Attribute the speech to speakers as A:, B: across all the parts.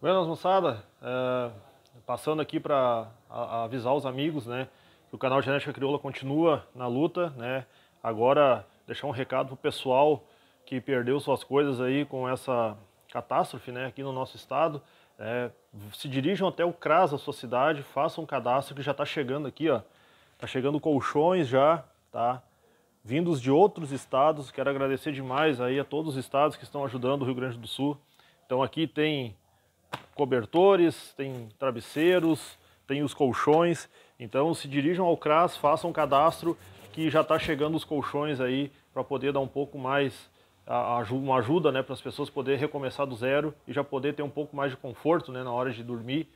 A: Buenas, moçada. É, passando aqui para avisar os amigos, né, que o canal Genética Crioula continua na luta, né. Agora, deixar um recado pro pessoal que perdeu suas coisas aí com essa catástrofe, né, aqui no nosso estado. É, se dirijam até o CRAS da sua cidade, façam um cadastro que já está chegando aqui, ó. Está chegando colchões já, tá? vindos de outros estados. Quero agradecer demais aí a todos os estados que estão ajudando o Rio Grande do Sul. Então aqui tem cobertores, tem travesseiros, tem os colchões. Então, se dirijam ao CRAS, façam um cadastro que já está chegando os colchões aí para poder dar um pouco mais uma ajuda né, para as pessoas poderem recomeçar do zero e já poder ter um pouco mais de conforto né, na hora de dormir,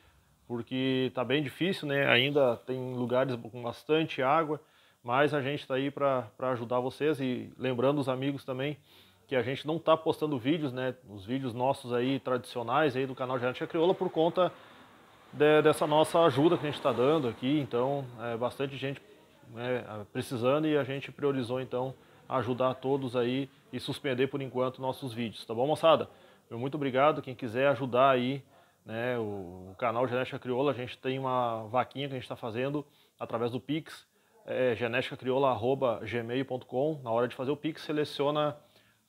A: porque está bem difícil, né? ainda tem lugares com bastante água, mas a gente está aí para ajudar vocês e lembrando os amigos também que a gente não está postando vídeos, né? Os vídeos nossos aí tradicionais aí do canal Genética Crioula por conta de, dessa nossa ajuda que a gente está dando aqui. Então, é bastante gente né, precisando e a gente priorizou então ajudar todos aí e suspender por enquanto nossos vídeos, tá bom, moçada? muito obrigado. Quem quiser ajudar aí, né, o, canal Genética Crioula, a gente tem uma vaquinha que a gente está fazendo através do Pix, é, genéticacrioula.gmail.com. Na hora de fazer o Pix, seleciona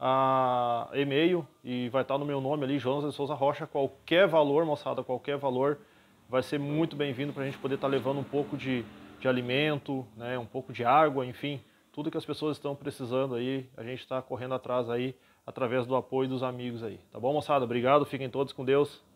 A: a e-mail e vai estar no meu nome ali, Jonas de Souza Rocha. Qualquer valor, moçada, qualquer valor vai ser muito bem-vindo para a gente poder estar tá levando um pouco de, de alimento, né, um pouco de água, enfim, tudo que as pessoas estão precisando aí, a gente está correndo atrás aí através do apoio dos amigos aí. Tá bom, moçada? Obrigado, fiquem todos com Deus.